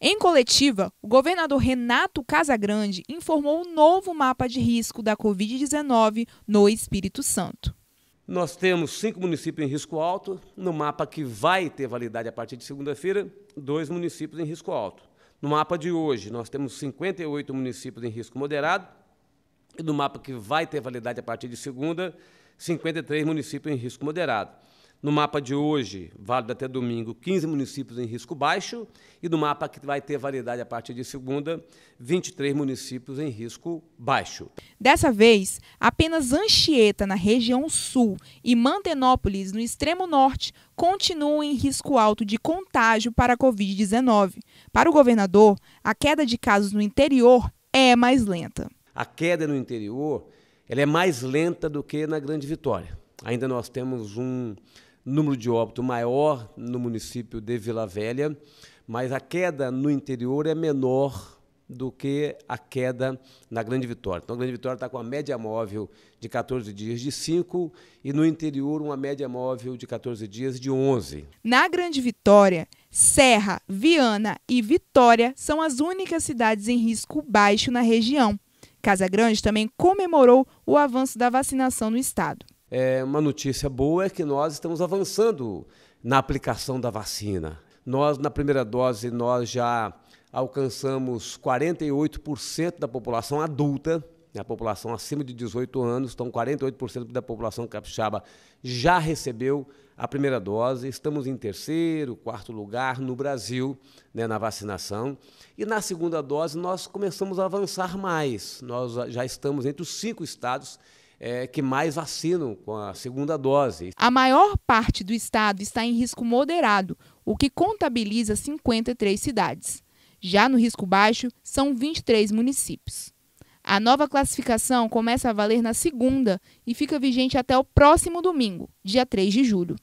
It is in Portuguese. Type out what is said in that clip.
Em coletiva, o governador Renato Casagrande informou o um novo mapa de risco da Covid-19 no Espírito Santo. Nós temos cinco municípios em risco alto. No mapa que vai ter validade a partir de segunda-feira, dois municípios em risco alto. No mapa de hoje, nós temos 58 municípios em risco moderado. E no mapa que vai ter validade a partir de segunda, 53 municípios em risco moderado. No mapa de hoje, válido até domingo, 15 municípios em risco baixo, e no mapa que vai ter validade a partir de segunda, 23 municípios em risco baixo. Dessa vez, apenas Anchieta, na região sul, e Mantenópolis, no extremo norte, continuam em risco alto de contágio para a Covid-19. Para o governador, a queda de casos no interior é mais lenta. A queda no interior ela é mais lenta do que na Grande Vitória. Ainda nós temos um, número de óbito maior no município de Vila Velha, mas a queda no interior é menor do que a queda na Grande Vitória. Então, a Grande Vitória está com a média móvel de 14 dias de 5 e no interior uma média móvel de 14 dias de 11. Na Grande Vitória, Serra, Viana e Vitória são as únicas cidades em risco baixo na região. Casa Grande também comemorou o avanço da vacinação no estado. É, uma notícia boa é que nós estamos avançando na aplicação da vacina. Nós, na primeira dose, nós já alcançamos 48% da população adulta, né? a população acima de 18 anos, então 48% da população capixaba já recebeu a primeira dose. Estamos em terceiro, quarto lugar no Brasil né, na vacinação. E na segunda dose nós começamos a avançar mais. Nós já estamos entre os cinco estados é, que mais vacinam com a segunda dose. A maior parte do estado está em risco moderado, o que contabiliza 53 cidades. Já no risco baixo, são 23 municípios. A nova classificação começa a valer na segunda e fica vigente até o próximo domingo, dia 3 de julho.